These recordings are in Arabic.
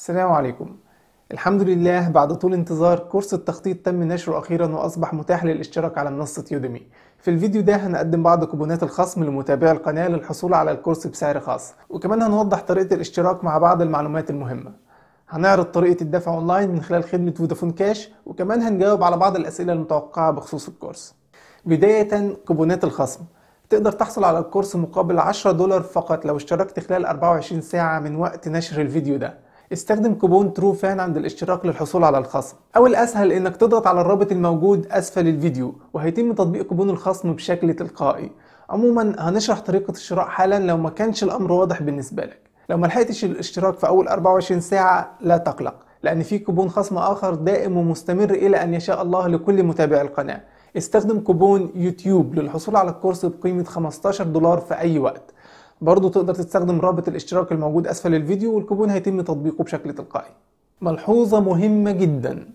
السلام عليكم الحمد لله بعد طول انتظار كورس التخطيط تم نشره أخيرا وأصبح متاح للاشتراك على منصة يوديمي في الفيديو ده هنقدم بعض كوبونات الخصم لمتابعي القناة للحصول على الكورس بسعر خاص وكمان هنوضح طريقة الاشتراك مع بعض المعلومات المهمة هنعرض طريقة الدفع أونلاين من خلال خدمة فودافون كاش وكمان هنجاوب على بعض الأسئلة المتوقعة بخصوص الكورس بداية كوبونات الخصم تقدر تحصل على الكورس مقابل 10 دولار فقط لو اشتركت خلال 24 ساعة من وقت نشر الفيديو ده استخدم كوبون ترو فان عند الاشتراك للحصول على الخصم او الاسهل انك تضغط على الرابط الموجود اسفل الفيديو وهيتم تطبيق كوبون الخصم بشكل تلقائي عموما هنشرح طريقة الشراء حالا لو ما كانش الامر واضح بالنسبة لك لو ما لحقتش الاشتراك في اول 24 ساعة لا تقلق لان في كوبون خصم اخر دائم ومستمر الى ان يشاء الله لكل متابعي القناة استخدم كوبون يوتيوب للحصول على الكورس بقيمة 15 دولار في اي وقت برضو تقدر تستخدم رابط الاشتراك الموجود اسفل الفيديو والكوبون هيتم تطبيقه بشكل تلقائي ملحوظة مهمة جدا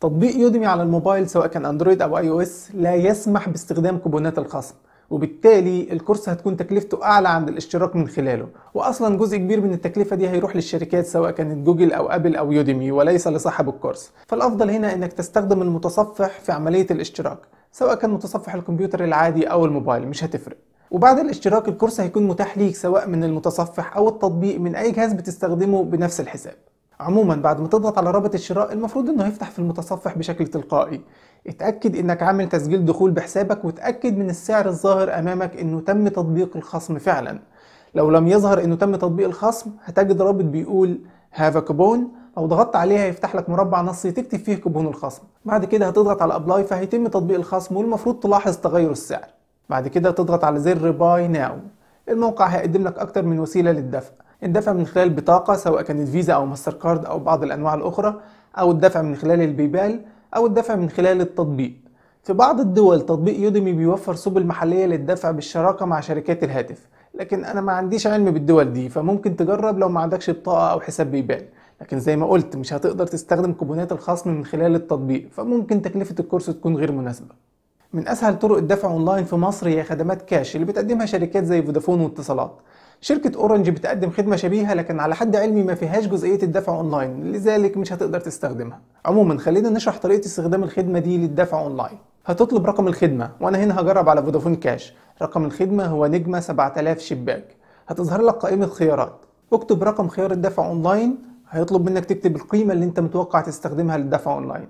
تطبيق يوديمي على الموبايل سواء كان اندرويد او اي او اس لا يسمح باستخدام كوبونات الخصم وبالتالي الكورس هتكون تكلفته اعلى عند الاشتراك من خلاله واصلا جزء كبير من التكلفه دي هيروح للشركات سواء كانت جوجل او ابل او يوديمي وليس لصاحب الكورس فالافضل هنا انك تستخدم المتصفح في عمليه الاشتراك سواء كان متصفح الكمبيوتر العادي او الموبايل مش هتفرق وبعد الاشتراك الكورس هيكون متاح ليك سواء من المتصفح او التطبيق من اي جهاز بتستخدمه بنفس الحساب عموما بعد ما تضغط على رابط الشراء المفروض انه هيفتح في المتصفح بشكل تلقائي اتأكد انك عامل تسجيل دخول بحسابك وتأكد من السعر الظاهر امامك انه تم تطبيق الخصم فعلا لو لم يظهر انه تم تطبيق الخصم هتجد رابط بيقول هاف كوبون لو ضغطت عليه هيفتح لك مربع نصي تكتب فيه كوبون الخصم بعد كده هتضغط على ابلاي فهيتم تطبيق الخصم والمفروض تلاحظ تغير السعر بعد كده تضغط على زر باي ناو الموقع هيقدم لك اكتر من وسيله للدفع الدفع من خلال بطاقه سواء كانت فيزا او ماستر كارد او بعض الانواع الاخرى او الدفع من خلال البيبال او الدفع من خلال التطبيق في بعض الدول تطبيق يوديمي بيوفر سبل محليه للدفع بالشراكه مع شركات الهاتف لكن انا ما عنديش علم بالدول دي فممكن تجرب لو ما عندكش بطاقه او حساب بيبال لكن زي ما قلت مش هتقدر تستخدم كوبونات الخصم من خلال التطبيق فممكن تكلفه الكورس تكون غير مناسبه من اسهل طرق الدفع اونلاين في مصر هي خدمات كاش اللي بتقدمها شركات زي فودافون واتصالات شركة اورنج بتقدم خدمة شبيهة لكن على حد علمي ما فيهاش جزئية الدفع اونلاين لذلك مش هتقدر تستخدمها عموما خلينا نشرح طريقة استخدام الخدمة دي للدفع اونلاين هتطلب رقم الخدمة وانا هنا هجرب على فودافون كاش رقم الخدمة هو نجمة 7000 شباك هتظهر لك قائمة خيارات اكتب رقم خيار الدفع اونلاين هيطلب منك تكتب القيمة اللي انت متوقع تستخدمها للدفع اونلاين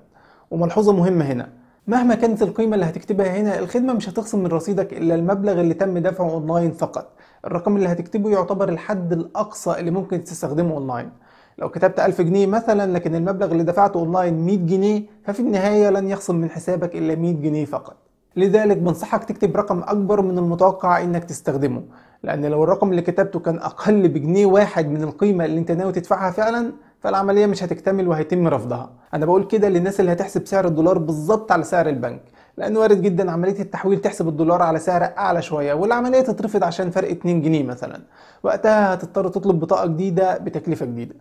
وملحوظة مهمة هنا مهما كانت القيمة اللي هتكتبها هنا الخدمة مش هتخصم من رصيدك إلا المبلغ اللي تم دفعه أونلاين فقط الرقم اللي هتكتبه يعتبر الحد الأقصى اللي ممكن تستخدمه أونلاين لو كتبت 1000 جنيه مثلا لكن المبلغ اللي دفعته أونلاين 100 جنيه ففي النهاية لن يخصم من حسابك إلا 100 جنيه فقط لذلك بنصحك تكتب رقم أكبر من المتوقع إنك تستخدمه لأن لو الرقم اللي كتبته كان أقل بجنيه واحد من القيمة اللي أنت ناوي تدفعها فعلا فالعملية مش هتكتمل وهيتم رفضها أنا بقول كده للناس اللي هتحسب سعر الدولار بالظبط على سعر البنك لأن وارد جدا عملية التحويل تحسب الدولار على سعر أعلى شوية والعملية تترفض عشان فرق 2 جنيه مثلا وقتها هتضطر تطلب بطاقة جديدة بتكلفة جديدة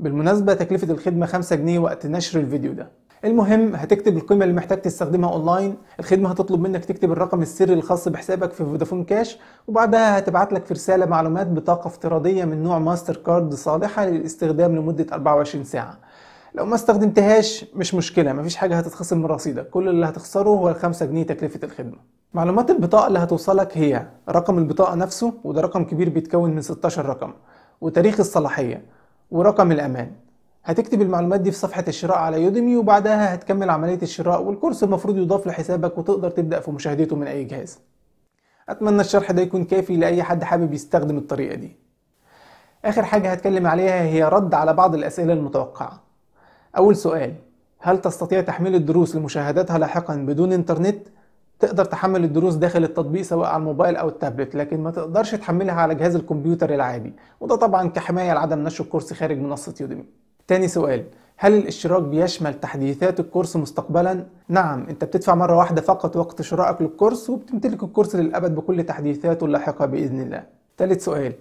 بالمناسبة تكلفة الخدمة 5 جنيه وقت نشر الفيديو ده المهم هتكتب القيمه اللي محتاج تستخدمها اونلاين الخدمه هتطلب منك تكتب الرقم السري الخاص بحسابك في فودافون كاش وبعدها هتبعت لك في رساله معلومات بطاقه افتراضيه من نوع ماستر كارد صالحه للاستخدام لمده 24 ساعه لو ما استخدمتهاش مش مشكله مفيش حاجه هتتخصم من رصيدك كل اللي هتخسره هو الخمسة جنيه تكلفه الخدمه معلومات البطاقه اللي هتوصلك هي رقم البطاقه نفسه وده رقم كبير بيتكون من 16 رقم وتاريخ الصلاحيه ورقم الامان هتكتب المعلومات دي في صفحة الشراء على يوديمي وبعدها هتكمل عملية الشراء والكورس المفروض يضاف لحسابك وتقدر تبدأ في مشاهدته من أي جهاز أتمنى الشرح ده يكون كافي لأي حد حابب يستخدم الطريقة دي آخر حاجة هتكلم عليها هي رد على بعض الأسئلة المتوقعة أول سؤال هل تستطيع تحميل الدروس لمشاهدتها لاحقا بدون انترنت؟ تقدر تحمل الدروس داخل التطبيق سواء على الموبايل او التابلت لكن ما تقدرش تحملها على جهاز الكمبيوتر العادي وده طبعا كحمايه لعدم نشر الكورس خارج منصه يوديمي تاني سؤال هل الاشتراك بيشمل تحديثات الكورس مستقبلا؟ نعم انت بتدفع مرة واحدة فقط وقت شرائك للكورس وبتمتلك الكورس للأبد بكل تحديثاته اللاحقة بإذن الله تالت سؤال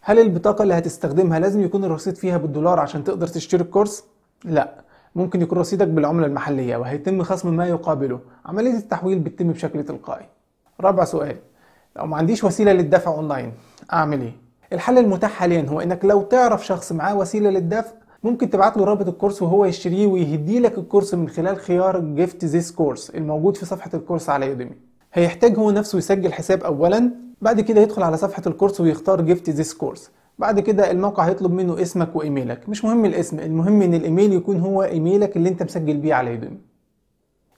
هل البطاقة اللي هتستخدمها لازم يكون الرصيد فيها بالدولار عشان تقدر تشتري الكورس؟ لا ممكن يكون رصيدك بالعملة المحلية وهيتم خصم ما يقابله عملية التحويل بتتم بشكل تلقائي رابع سؤال لو ما عنديش وسيلة للدفع اونلاين اعمل ايه؟ الحل المتاح حاليا هو انك لو تعرف شخص معاه وسيلة للدفع ممكن تبعت له رابط الكورس وهو يشتريه ويهدي لك الكورس من خلال خيار جيفت ذيس كورس الموجود في صفحه الكورس على يوديمي هيحتاج هو نفسه يسجل حساب اولا بعد كده يدخل على صفحه الكورس ويختار جيفت ذيس كورس بعد كده الموقع هيطلب منه اسمك وايميلك مش مهم الاسم المهم ان الايميل يكون هو ايميلك اللي انت مسجل بيه على يوديمي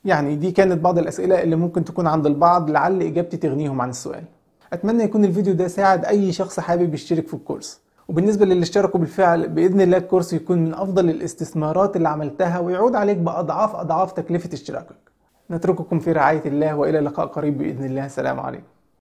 يعني دي كانت بعض الاسئله اللي ممكن تكون عند البعض لعل اجابتي تغنيهم عن السؤال اتمنى يكون الفيديو ده ساعد اي شخص حابب يشترك في الكورس وبالنسبة للي اشتركوا بالفعل بإذن الله الكورس يكون من أفضل الاستثمارات اللي عملتها ويعود عليك بأضعاف أضعاف تكلفة اشتراكك نترككم في رعاية الله وإلى لقاء قريب بإذن الله سلام عليكم